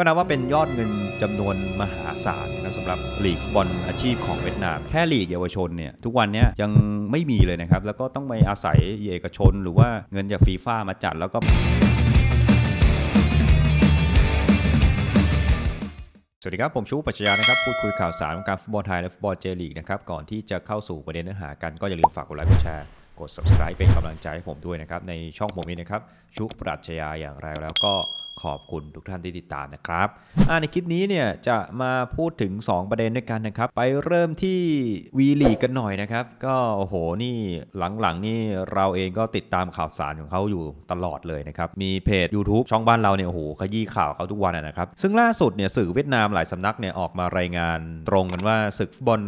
ก็นับว่าเป็นยอดเงินจำนวนมหาศาลนะสำหรับลีกบอลอาชีพของเวียดนาม แค่ลีกเยาวชนเนี่ยทุกวันนี้ยังไม่มีเลยนะครับแล้วก็ต้องไปอาศัยเอกชนหรือว่าเงินจากฟีฟ่ามาจัด แล้วก็ สวัสดีครับผมชูปัชญานะครับพูดคุยข่าวสารการฟุตบอลไทยและฟุตบอลเจลีกนะครับก่อนที่จะเข้าสู่ประเด็นเนื้อหากัน ก็อย่าลืมฝากกดไลค์กดแชร์ กด subscribe เป็นกำลังใจให้ผมด้วยนะครับในช่องผมนี้นะครับชุปัชญาอย่างไรแล้วก็ขอบคุณทุกท่านที่ติดตามนะครับในคลิปนี้เนี่ยจะมาพูดถึง 2 ประเด็นด้วยกันนะครับ ไปเริ่มที่วีลีกันหน่อยนะครับ ก็โอ้โหนี่หลังๆนี่เราเองก็ติดตามข่าวสารของเขาอยู่ตลอดเลยนะครับ มีเพจ YouTube ช่องบ้านเราเนี่ยโอ้โห ขยี้ข่าวเขาทุกวันนะครับ ซึ่งล่าสุดเนี่ยสื่อเวียดนามหลายสำนักเนี่ยออกมารายงานตรงกันว่าศึกบอล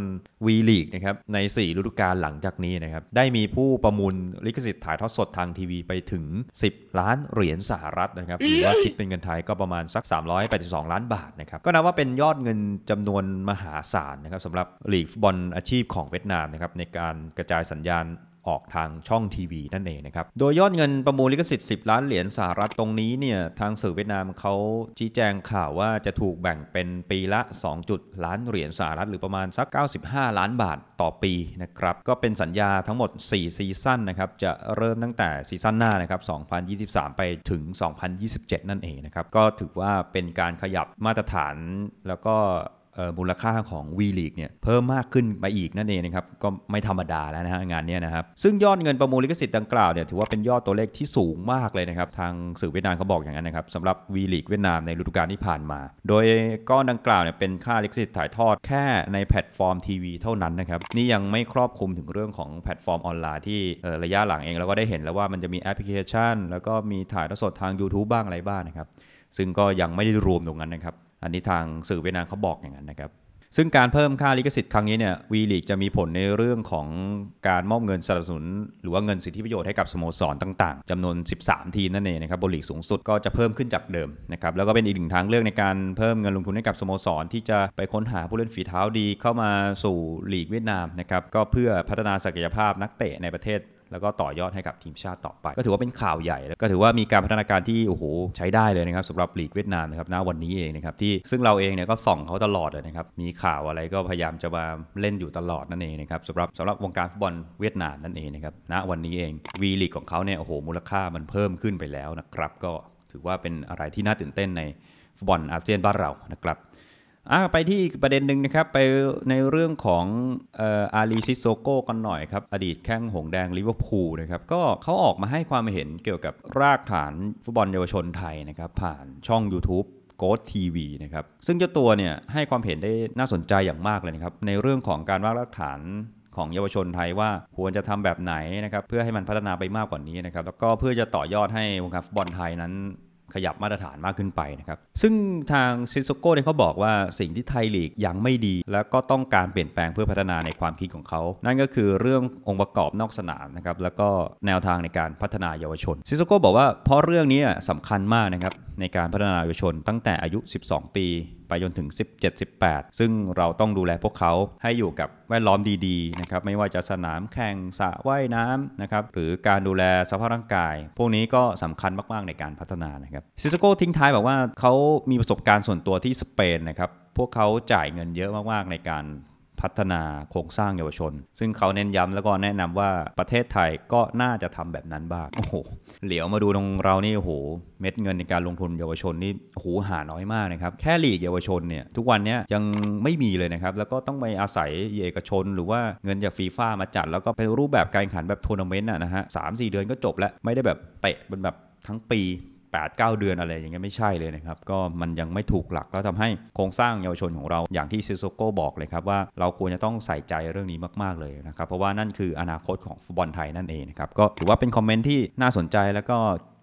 วีลีกนะครับใน4ฤดูกาลหลังจากนี้นะครับได้มีผู้ประมูลลิขสิทธิ์ถ่ายทอดสดทางทีวีไปถึง 10 ล้านเหรียญสหรัฐนะครับหรือว่าคิดเป็นเงินไทยก็ประมาณสัก382 ล้านบาทนะครับ ก็นับว่าเป็นยอดเงินจำนวนมหาศาลนะครับสำหรับลีกฟุตบอลอาชีพของเวียดนามนะครับ ในการกระจายสัญญาณออกทางช่องทีวีนั่นเองนะครับโดยยอดเงินประมูลลิขสิทธิ์10 ล้านเหรียญสหรัฐตรงนี้เนี่ยทางสื่อเวียดนามเขาชี้แจงข่าวว่าจะถูกแบ่งเป็นปีละ2จุดล้านเหรียญสหรัฐหรือประมาณสัก95 ล้านบาทต่อปีนะครับก็เป็นสัญญาทั้งหมด 4 ซีซั่นนะครับจะเริ่มตั้งแต่ซีซั่นหน้านะครับ2023ไปถึง2027นั่นเองนะครับก็ถือว่าเป็นการขยับมาตรฐาน แล้วก็มูลค่าของ V League เนี่ยเพิ่มมากขึ้นไปอีกนั่นเองนะครับ ก็ไม่ธรรมดาแล้วนะฮะงานนี้นะครับ ซึ่งยอดเงินประมูลลิขสิทธิ์ดังกล่าวเนี่ยถือว่าเป็นยอดตัวเลขที่สูงมากเลยนะครับ ทางสื่อเวียดนามเขาบอกอย่างนั้นนะครับสำหรับ V League เวียดนามในฤดูกาลที่ผ่านมา โดยก้อนดังกล่าวเนี่ยเป็นค่าลิขสิทธิ์ถ่ายทอดแค่ในแพลตฟอร์มทีวีเท่านั้นนะครับนี่ยังไม่ครอบคลุมถึงเรื่องของแพลตฟอร์มออนไลน์ที่ระยะหลังเองเราก็ได้เห็นแล้วว่ามันจะมีแอปพลิเคชัน แล้วก็มีถ่ายทอดสดทาง YouTube บ้างอะไรบ้างนะครับ ซึ่งก็ยังไม่ได้รวมตรงนั้นนะครับอันนี้ทางสื่อเวียดนามเขาบอกอย่างนั้นนะครับซึ่งการเพิ่มค่าลิขสิทธิ์ครั้งนี้เนี่ยวีลีกจะมีผลในเรื่องของการมอบเงินสนับสนุน หรือว่าเงินสิทธิประโยชน์ให้กับสโมสรต่างๆจำนวน 13 ทีมนั่นเองนะครับบนลีกสูงสุดก็จะเพิ่มขึ้นจากเดิมนะครับแล้วก็เป็นอีกหนึ่งทางเลือกในการเพิ่มเงินลงทุนให้กับสโมสรที่จะไปค้นหาผู้เล่นฝีเท้าดีเข้ามาสู่ลีกเวียดนามนะครับก็เพื่อพัฒนาศักยภาพนักเตะในประเทศแล้วก็ต่อยอดให้กับทีมชาติต่อไป ก็ถือว่าเป็นข่าวใหญ่แล้วก็ถือว่ามีการพัฒนาการที่โอ้โห ใช้ได้เลยนะครับสำหรับลีกเวียดนามนะครับณวันนี้เองนะครับที่ซึ่งเราเองเนี่ยก็ส่องเขาตลอดเลยนะครับมีข่าวอะไรก็พยายามจะมาเล่นอยู่ตลอดนั่นเองนะครับสำหรับสำหรับวงการฟุตบอลเวียดนามนั่นเองนะครับณวันนี้เองวีลีกของเขาเนี่ยโอ้โหมูลค่ามันเพิ่มขึ้นไปแล้วนะครับก็ถือว่าเป็นอะไรที่น่าตื่นเต้นในฟุตบอลอาเซียนบ้านเรานะครับอ่าไปที่ประเด็นหนึ่งนะครับไปในเรื่องของอาลีซิโซโก้กันหน่อยครับอดีตแข้งหงแดงลิเวอร์พูลนะครับ ก็เขาออกมาให้ความเห็นเกี่ยวกับรากฐานฟุตบอลเยาวชนไทยนะครับผ่านช่อง YouTube โกดทีวีนะครับ ซึ่งเจ้าตัวเนี่ยให้ความเห็นได้น่าสนใจอย่างมากเลยนะครับ ในเรื่องของการวางรากฐานของเยาวชนไทยว่า ควรจะทำแบบไหนนะครับ เพื่อให้มันพัฒนาไปมากกว่านี้นะครับ แล้วก็เพื่อจะต่อยอดให้วงการฟุตบอลไทยนั้นขยับมาตรฐานมากขึ้นไปนะครับ ซึ่งทางซิสโซโก้เนี่ยเขาบอกว่าสิ่งที่ไทยลีกยังไม่ดี แล้วก็ต้องการเปลี่ยนแปลงเพื่อพัฒนาในความคิดของเขา นั่นก็คือเรื่ององค์ประกอบนอกสนามนะครับ แล้วก็แนวทางในการพัฒนาเยาวชน ซิสโซโก้บอกว่าเพราะเรื่องนี้สำคัญมากนะครับในการพัฒนาเยาวชนตั้งแต่อายุ 12 ปีไปจนถึง 17-18 ซึ่งเราต้องดูแลพวกเขาให้อยู่กับแวดล้อมดีๆ นะครับ ไม่ว่าจะสนามแข่งสระว่ายน้ำนะครับ หรือการดูแลสภาพร่างกาย พวกนี้ก็สำคัญมากๆในการพัฒนานะครับ ซิสโก้ทิ้งท้ายบอกว่าเขามีประสบการณ์ส่วนตัวที่สเปนนะครับ พวกเขาจ่ายเงินเยอะมากๆในการพัฒนาโครงสร้างเยาวชน ซึ่งเขาเน้นย้ำแล้วก็แนะนำว่าประเทศไทยก็น่าจะทำแบบนั้นบ้างโอ้โหเหลียวมาดูตรงเรานี่โอ้โห เม็ดเงินในการลงทุนเยาวชนนี่โอ้โหหาน้อยมากนะครับ แค่หลีกเยาวชนเนี่ยทุกวันนี้ยังไม่มีเลยนะครับ แล้วก็ต้องไปอาศัยเอกชน หรือว่าเงินจากฟีฟ่ามาจัด แล้วก็เป็นรูปแบบการแข่งขันแบบทัวร์นาเมนต์นะฮะสามสี่เดือนก็จบ แล้วไม่ได้แบบเตะเป็นแบบทั้งปี8 9 เดือนอะไรอย่างเงี้ยไม่ใช่เลยนะครับ ก็มันยังไม่ถูกหลักแล้วทำให้โครงสร้างเยาวชนของเราอย่างที่ซิโซโก้บอกเลยครับ ว่าเราควรจะต้องใส่ใจเรื่องนี้มากๆเลยนะครับ เพราะว่านั่นคืออนาคตของฟุตบอลไทยนั่นเองนะครับก็ถือว่าเป็นคอมเมนต์ที่น่าสนใจแล้วก็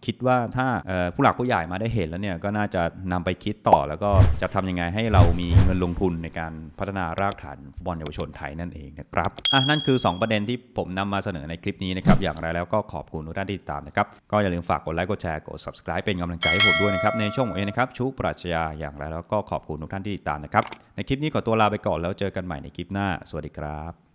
คิดว่าถ้าผู้หลักผู้ใหญ่มาได้เห็นแล้วเนี่ยก็น่าจะนำไปคิดต่อแล้วก็จะทำยังไงให้เรามีเงินลงทุนในการพัฒนารากฐานฟุตบอลเยาวชนไทยนั่นเองนะครับอ่ะนั่นคือ 2 ประเด็นที่ผมนำมาเสนอในคลิปนี้นะครับอย่างไรแล้วก็ขอบคุณทุกท่านที่ติดตามนะครับก็อย่าลืมฝากกดไลค์กดแชร์ กด subscribe เป็นกำลังใจให้ผมด้วยนะครับ ในช่วงเองนะครับชุกปรัชญาอย่างไรแล้วก็ขอบคุณทุกท่านที่ติดตามนะครับในคลิปนี้ขอตัวลาไปก่อน แล้วเจอกันใหม่ในคลิปหน้า สวัสดีครับ